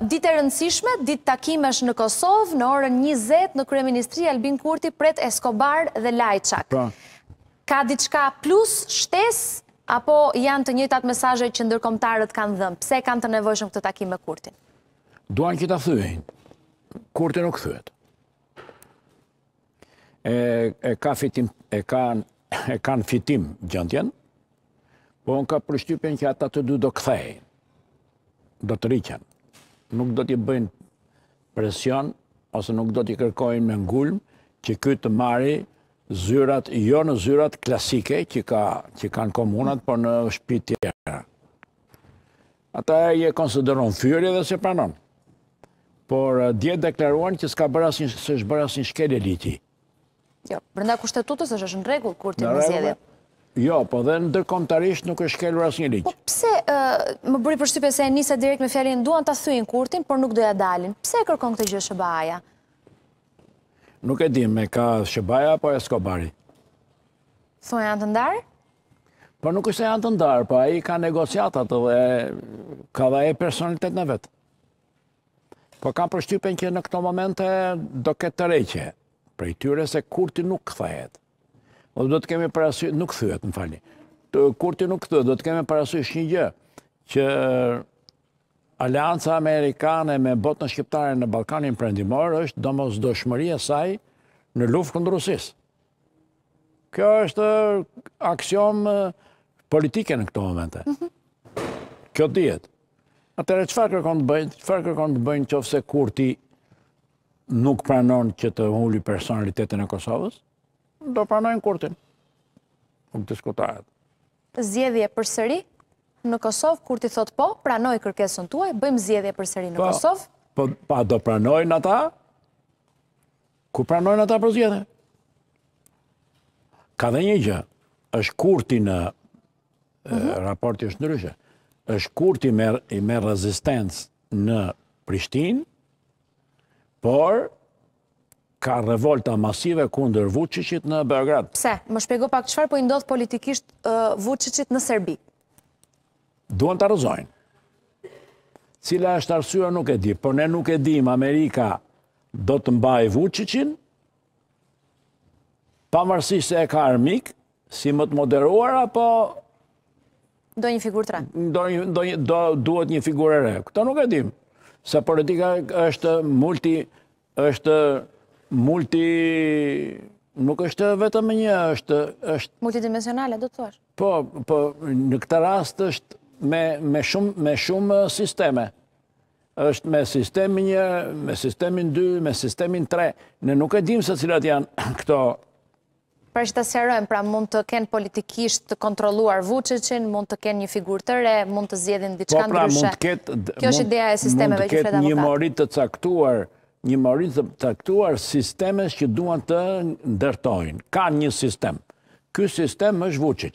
ditë e rëndësishme, ditë takimesh në Kosovë, në orën 20 në Kryeministri Albin Kurti, pret Eskobar dhe Lajçak. Po. Ka diçka plus shtes, apo janë të atë mesajë që ndërkomtarët kanë dhëmë? Pse kanë të nevojshëm këtë takim me Kurtin? që këta thujen, Kurti nuk thujet. E ka fitim, e e kanë fitim gjëndjen, po në ka përshqypen që ata të du do këthej, do të rikjen, nuk do t'i bëjnë presion, ose nuk do t'i kërkojnë me ngulm, që këtë të marri zyrat, jo në zyrat klasike që, ka, që kanë komunat, por në shpit tjera. Ata e je konsideron fyri dhe se pranon. Por eh, djetë deklaruan që s'ka bërasin, se shbërasin e liti. Jo, brenda kushtetutës është në regull kur të në zjedhje. Jo, po dhe në dërkomtarisht nuk është shkelur asë një liqë. Po pse më bëri përshype se e njëse direkt me fjallin duan të thujin kurtin, por nuk doja dalin. Pse e kërkon këtë gjë Shëbaja? Nuk e dim, me ka Shëbaja apo Eskobari? Thu e janë të ndarë? Por nuk është e janë të ndarë, pa po i ka negociatat dhe ka dhe e personalitet në vetë. Por kam përshtypen që në këto momente do këtë të reqe, prej tyre se kurti nuk këthajet. Nuk thujet, më fali kurti nuk të, do të keme parasysh një gjë, që alianca amerikane me botën shqiptare në Balkanin prendimor është domos doshmëria saj në luft këndë Rusis. Kjo është aksion politike në këto momente. Mhm. Kjo të djetë. Atere, qëfar kërkon të bëjnë, qëfar kërkon të bëjnë qëfë se kurti nuk pranon që të hulli personalitetin e Kosovës, do pranojnë kurtin. Nuk të diskutajet. Zjedhje për sëri në Kosovë, kur ti thot po, pranoj kërkesën tuaj, bëjmë zjedhje për sëri në Kosovë. Po, pa do pranoj në ta, ku pranoj në ta për zjedhje. Ka dhe një gjë, është kurti në, mhm. raporti është ndryshë, është kurti i me rezistencë në Prishtinë, por ka revolta masive kunder Vucicit në Beograd. Pse? Më shpego pak qëfar po indodhë politikisht Vucicit në Serbi? Duan të arëzojnë. Cila është arësua nuk e di, por ne nuk e më Amerika do të mbaj Vucicin, pa mërësi se e ka armik, si më të moderuar, apo... Do një figur të re. Do duhet një figur e re. Këta nuk e dim. Se politika është multi... është multi... Nuk është vetëm një, është... është... Multidimensionale, do të thuash? Po, po, në këtë rast është me, me, shumë, me shumë sisteme. është me sistemin një, me sistemin dy, me sistemin tre. Ne nuk e dim se cilat janë këto Pra që të serojmë, pra mund të kenë politikisht të kontroluar vucëqin, mund të kenë një figur të re, mund të zjedhin diçka ndryshe. Po pra mund të ketë... Kjo është ideja e sistemeve që fredë Mund të ketë një morit të caktuar një marit të taktuar sistemes që duan të ndërtojnë. Ka një sistem. Ky sistem është vuqic.